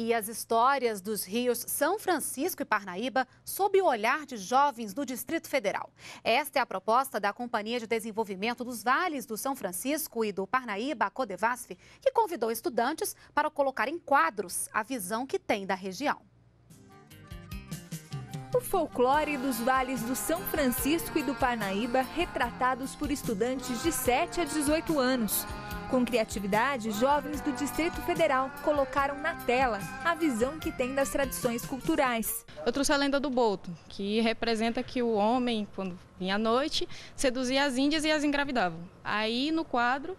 E as histórias dos rios São Francisco e Parnaíba sob o olhar de jovens do Distrito Federal. Esta é a proposta da Companhia de Desenvolvimento dos Vales do São Francisco e do Parnaíba, a Codevasf, que convidou estudantes para colocar em quadros a visão que tem da região. O folclore dos vales do São Francisco e do Parnaíba, retratados por estudantes de 7 a 18 anos. Com criatividade, jovens do Distrito Federal colocaram na tela a visão que têm das tradições culturais. Eu trouxe a lenda do Bolto, que representa que o homem, quando vinha à noite, seduzia as índias e as engravidavam. Aí no quadro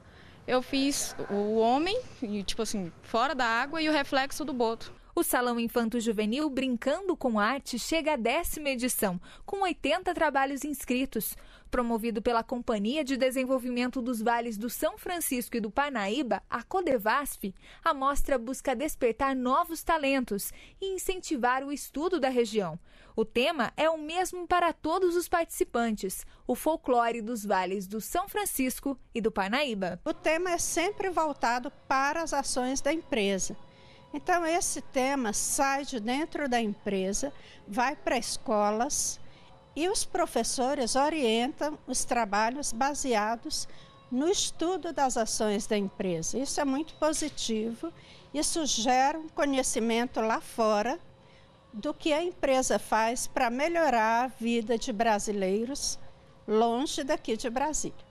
eu fiz o homem, tipo assim, fora da água e o reflexo do boto. O Salão Infanto Juvenil Brincando com Arte chega à décima edição, com 80 trabalhos inscritos. Promovido pela Companhia de Desenvolvimento dos Vales do São Francisco e do Parnaíba, a Codevasf, a mostra busca despertar novos talentos e incentivar o estudo da região. O tema é o mesmo para todos os participantes: o folclore dos vales do São Francisco e do Parnaíba. O tema é sempre voltado para as ações da empresa. Então, esse tema sai de dentro da empresa, vai para escolas e os professores orientam os trabalhos baseados no estudo das ações da empresa. Isso é muito positivo, isso gera um conhecimento lá fora do que a empresa faz para melhorar a vida de brasileiros longe daqui de Brasília.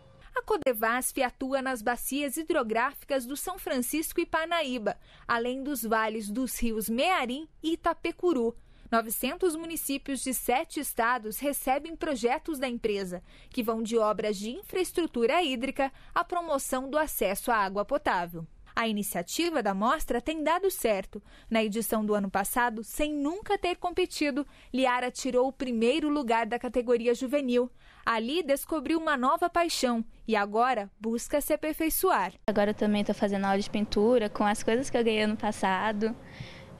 Codevasf atua nas bacias hidrográficas do São Francisco e Parnaíba, além dos vales dos rios Mearim e Itapecuru. 900 municípios de sete estados recebem projetos da empresa, que vão de obras de infraestrutura hídrica à promoção do acesso à água potável. A iniciativa da mostra tem dado certo. Na edição do ano passado, sem nunca ter competido, Liara tirou o primeiro lugar da categoria juvenil. Ali descobriu uma nova paixão e agora busca se aperfeiçoar. Agora eu também estou fazendo aula de pintura com as coisas que eu ganhei ano passado.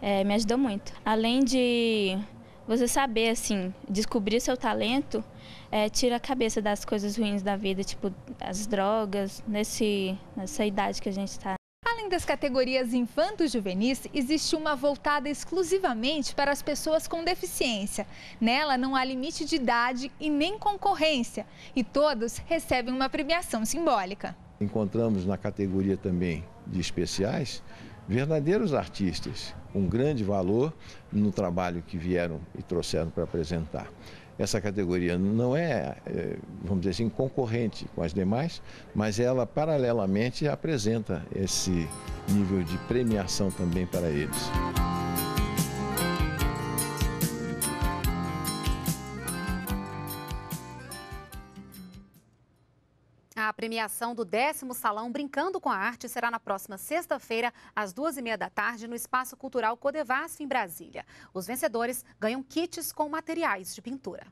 É, me ajudou muito. Além de você saber, assim, descobrir seu talento, é, tira a cabeça das coisas ruins da vida, tipo as drogas, nesse, nessa idade que a gente está. Além das categorias e juvenis existe uma voltada exclusivamente para as pessoas com deficiência. Nela não há limite de idade e nem concorrência, e todos recebem uma premiação simbólica. Encontramos na categoria também de especiais verdadeiros artistas com grande valor no trabalho que vieram e trouxeram para apresentar. Essa categoria não é, é, vamos dizer assim, concorrente com as demais, mas ela paralelamente apresenta esse nível de premiação também para eles. A premiação do décimo Salão Brincando com a Arte será na próxima sexta-feira, às duas e meia da tarde, no Espaço Cultural Codevasf, em Brasília. Os vencedores ganham kits com materiais de pintura.